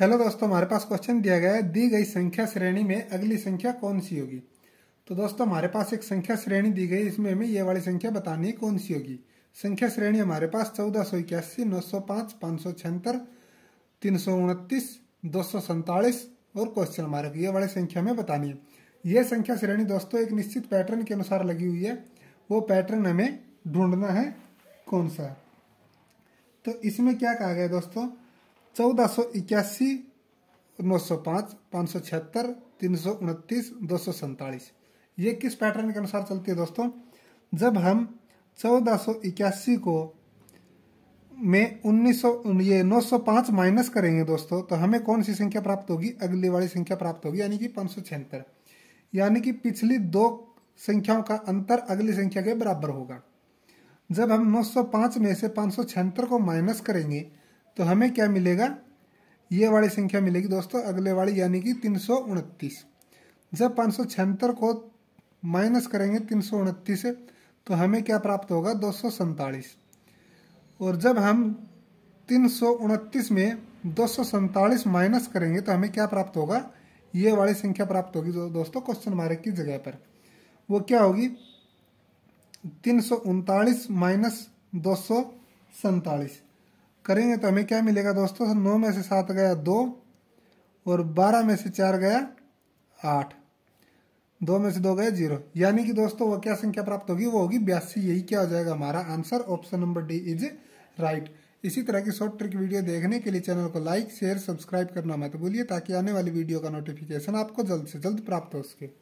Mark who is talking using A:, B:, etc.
A: hello दोस्तों हमारे पास question दिया गया है दी गई संख्या श्रेणी में अगली संख्या कौन सी होगी तो दोस्तों हमारे पास एक संख्या श्रेणी दी गई इसमें हमें ये वाली संख्या बतानी है कौन सी होगी संख्या श्रेणी हमारे पास चौदह सौ इक्यासी नौ सौ पाँच पाँच सौ छिहत्तर तीन सौ उनतीस दो सौ सैंतालीस और क्वेश्चन हमारे ये वाली संख्या हमें बतानी है ये संख्या श्रेणी दोस्तों एक निश्चित पैटर्न के अनुसार लगी हुई है वो पैटर्न हमें ढूंढना है कौन सा तो इसमें क्या कहा गया दोस्तों चौदह सौ इक्यासी नौ सौ पाँच पाँच सौ छिहत्तर तीन सौ उनतीस दो सौ सैंतालीस ये किस पैटर्न के अनुसार चलती है दोस्तों जब हम चौदह सौ इक्यासी को में उन्नीस सौ ये नौ सौ पाँच माइनस करेंगे दोस्तों तो हमें कौन सी संख्या प्राप्त होगी अगली वाली संख्या प्राप्त होगी यानी कि पाँच सौ छिहत्तर यानी कि पिछली दो संख्याओं का अंतर अगली संख्या के बराबर होगा जब हम नौ सौ पाँच में से पाँच को माइनस करेंगे तो हमें क्या मिलेगा ये वाली संख्या मिलेगी दोस्तों अगले वाली यानी कि तीन जब पाँच को माइनस करेंगे तीन से तो हमें क्या प्राप्त होगा दो और जब हम तीन में दो माइनस करेंगे तो हमें क्या प्राप्त होगा ये वाली संख्या प्राप्त होगी जो दोस्तों क्वेश्चन मार्क की जगह पर वो क्या होगी तीन सौ उनतालीस माइनस दो सौ सैतालीस करेंगे तो हमें क्या मिलेगा दोस्तों नौ में से सात गया दो और बारह में से चार गया आठ दो में से दो गए जीरो यानी कि दोस्तों वह क्या संख्या प्राप्त होगी वो होगी बयासी यही क्या हो जाएगा हमारा answer option number D is right इसी तरह की शॉर्ट ट्रिक वीडियो देखने के लिए चैनल को लाइक शेयर सब्सक्राइब करना मत भूलिए ताकि आने वाली वीडियो का नोटिफिकेशन आपको जल्द से जल्द प्राप्त हो सके